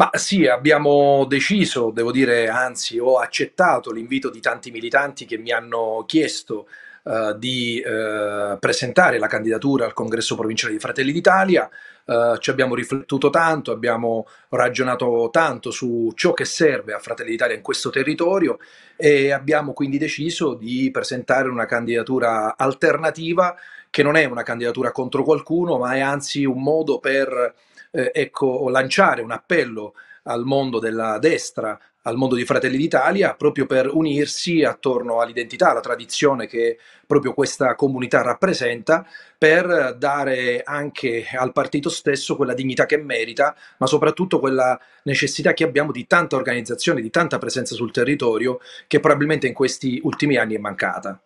Ma sì, abbiamo deciso, devo dire, anzi ho accettato l'invito di tanti militanti che mi hanno chiesto eh, di eh, presentare la candidatura al congresso provinciale di Fratelli d'Italia, eh, ci abbiamo riflettuto tanto, abbiamo ragionato tanto su ciò che serve a Fratelli d'Italia in questo territorio e abbiamo quindi deciso di presentare una candidatura alternativa che non è una candidatura contro qualcuno, ma è anzi un modo per eh, ecco, lanciare un appello al mondo della destra, al mondo di Fratelli d'Italia, proprio per unirsi attorno all'identità, alla tradizione che proprio questa comunità rappresenta, per dare anche al partito stesso quella dignità che merita, ma soprattutto quella necessità che abbiamo di tanta organizzazione, di tanta presenza sul territorio, che probabilmente in questi ultimi anni è mancata.